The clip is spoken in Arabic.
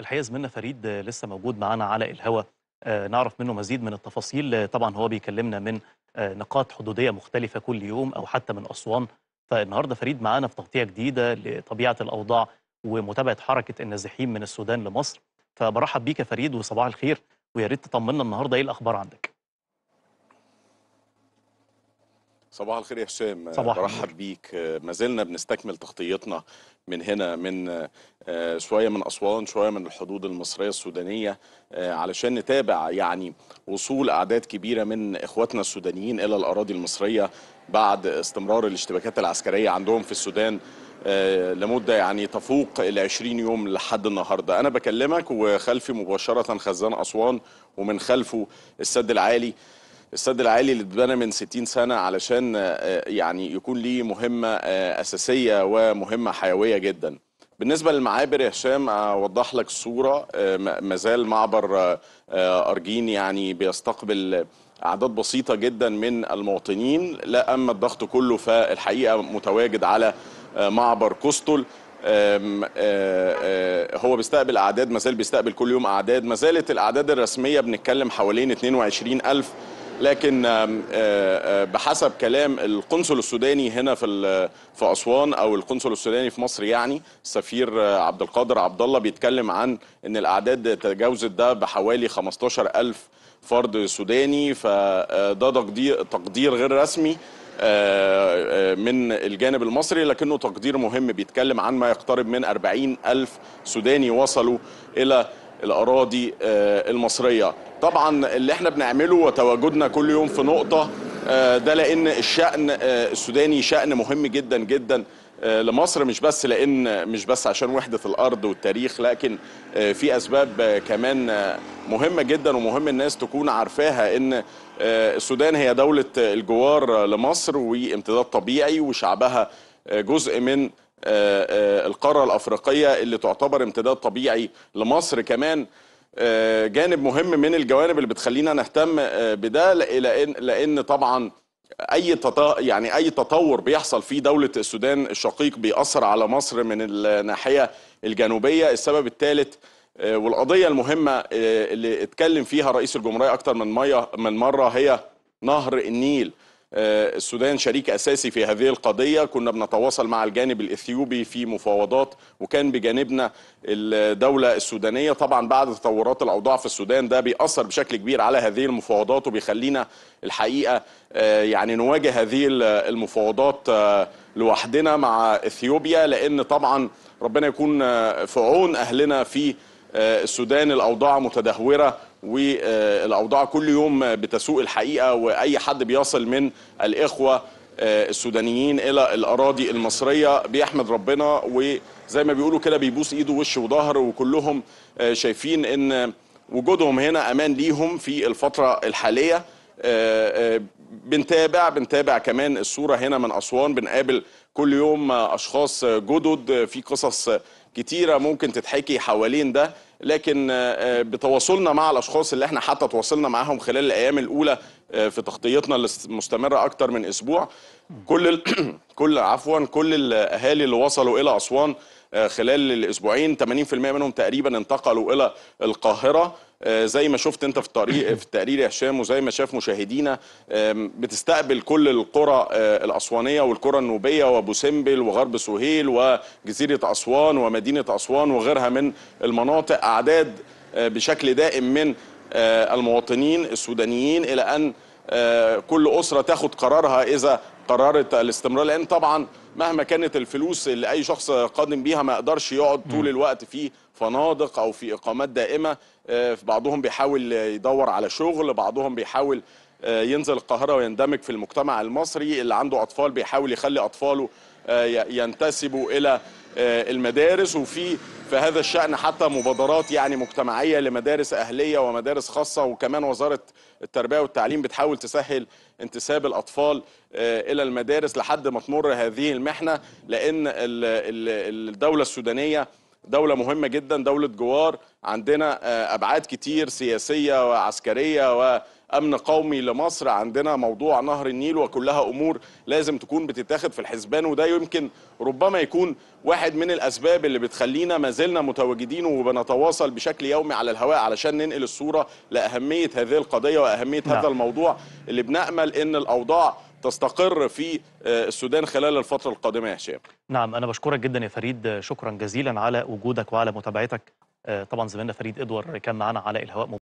الحقيقه زميلنا فريد لسه موجود معانا على الهواء آه، نعرف منه مزيد من التفاصيل آه، طبعا هو بيكلمنا من آه، نقاط حدوديه مختلفه كل يوم او حتى من اسوان فالنهارده فريد معانا في تغطيه جديده لطبيعه الاوضاع ومتابعه حركه النازحين من السودان لمصر فبرحب بيك يا فريد وصباح الخير ويا ريت تطمنا النهارده ايه الاخبار عندك صباح الخير يا هشام آه، برحب بيك آه، ما زلنا بنستكمل تغطيتنا من هنا من آه، شويه من اسوان شويه من الحدود المصريه السودانيه علشان نتابع يعني وصول اعداد كبيره من اخواتنا السودانيين الى الاراضي المصريه بعد استمرار الاشتباكات العسكريه عندهم في السودان لمده يعني تفوق ال 20 يوم لحد النهارده انا بكلمك وخلفي مباشره خزان اسوان ومن خلفه السد العالي الاستاد العالي اللي اتبنى من 60 سنه علشان آه، يعني يكون ليه مهمه آه، اساسيه ومهمه حيويه جدا بالنسبه للمعابر يا هشام اوضح لك الصوره آه، مازال معبر ارجين يعني بيستقبل اعداد بسيطه جدا من المواطنين لا اما الضغط كله فالحقيقه متواجد على معبر كوستل هو بيستقبل اعداد ما زال بيستقبل كل يوم اعداد ما زالت الاعداد الرسميه بنتكلم حوالين 22 الف لكن آه، آه، بحسب كلام القنصل السوداني هنا في في اسوان او القنصل السوداني في مصر يعني السفير آه، عبد القادر عبد الله بيتكلم عن ان الاعداد تجاوزت ده بحوالي 15000 فرد سوداني فده تقدير غير رسمي من الجانب المصري لكنه تقدير مهم بيتكلم عن ما يقترب من 40000 سوداني وصلوا إلى الأراضي المصرية طبعا اللي احنا بنعمله وتواجدنا كل يوم في نقطة آه، ده لأن الشأن آه، السوداني شأن مهم جدا جدا آه، لمصر مش بس لان مش بس عشان وحده الارض والتاريخ لكن في اسباب كمان مهمه جدا ومهم الناس تكون عارفاها ان السودان هي دوله الجوار لمصر وامتداد طبيعي وشعبها جزء من القاره الافريقيه اللي تعتبر امتداد طبيعي لمصر كمان آه، جانب مهم من الجوانب اللي بتخلينا نهتم آه، بده لان لان طبعا اي يعني اي تطور بيحصل في دوله السودان الشقيق بيأثر على مصر من الناحيه الجنوبيه السبب الثالث آه، والقضيه المهمه اللي اتكلم فيها رئيس الجمهوريه اكتر من ميه من مره هي نهر النيل آه، السودان شريك أساسي في هذه القضية كنا بنتواصل مع الجانب الإثيوبي في مفاوضات وكان بجانبنا الدولة السودانية طبعا بعد تطورات الأوضاع في السودان ده بيأثر بشكل كبير على هذه المفاوضات وبيخلينا الحقيقة آه، يعني نواجه هذه المفاوضات آه، لوحدنا مع إثيوبيا لأن طبعا ربنا يكون في عون أهلنا في السودان الأوضاع متدهورة والاوضاع كل يوم بتسوء الحقيقه واي حد بيصل من الاخوه آه، السودانيين الى الاراضي المصريه بيحمد ربنا وزي ما بيقولوا كده بيبوس ايده وش وظهر وكلهم آه، شايفين ان وجودهم هنا امان ليهم في الفتره الحاليه آه، بنتابع بنتابع كمان الصوره هنا من اسوان بنقابل كل يوم اشخاص جدد في قصص كتيره ممكن تتحكي حوالين ده لكن آه، آه، بتواصلنا مع الاشخاص اللي احنا حتى تواصلنا معاهم خلال الايام الاولى آه، في تغطيتنا المستمره اكتر من اسبوع كل ال... كل عفوا كل الاهالي اللي وصلوا الى اسوان خلال الاسبوعين 80% منهم تقريبا انتقلوا الى القاهره آه، زي ما شفت انت في الطريق في التقرير يا هشام وزي ما شاف مشاهدينا بتستقبل كل القرى آه، الاسوانيه والقرى النوبيه وابو سمبل وغرب سهيل وجزيره اسوان ومدينه اسوان وغيرها من المناطق اعداد آه، بشكل دائم من المواطنين السودانيين الى ان كل اسره تاخد قرارها اذا قررت الاستمرار لان طبعا مهما كانت الفلوس اللي اي شخص قادم بيها ما يقدرش يقعد طول الوقت في فنادق او في اقامات دائمه آه، بعضهم بيحاول يدور على شغل بعضهم بيحاول آه، ينزل القاهره ويندمج في المجتمع المصري اللي عنده اطفال بيحاول يخلي اطفاله آه، ينتسبوا الى المدارس وفي في هذا الشأن حتى مبادرات يعني مجتمعية لمدارس أهلية ومدارس خاصة وكمان وزارة التربية والتعليم بتحاول تسهل انتساب الأطفال آه، إلى المدارس لحد ما تمر هذه المحنة لأن الدولة السودانية دولة مهمة جدا دولة جوار عندنا آه، أبعاد كتير سياسية وعسكرية و امن قومي لمصر عندنا موضوع نهر النيل وكلها امور لازم تكون بتتاخد في الحسبان وده يمكن ربما يكون واحد من الاسباب اللي بتخلينا ما زلنا متواجدين وبنتواصل بشكل يومي على الهواء علشان ننقل الصوره لاهميه هذه القضيه واهميه نعم. هذا الموضوع اللي بنامل ان الاوضاع تستقر في آه، السودان خلال الفتره القادمه يا هشام. نعم انا بشكرك جدا يا فريد شكرا جزيلا على وجودك وعلى متابعتك آه، طبعا زميلنا فريد ادوار كان معنا على الهواء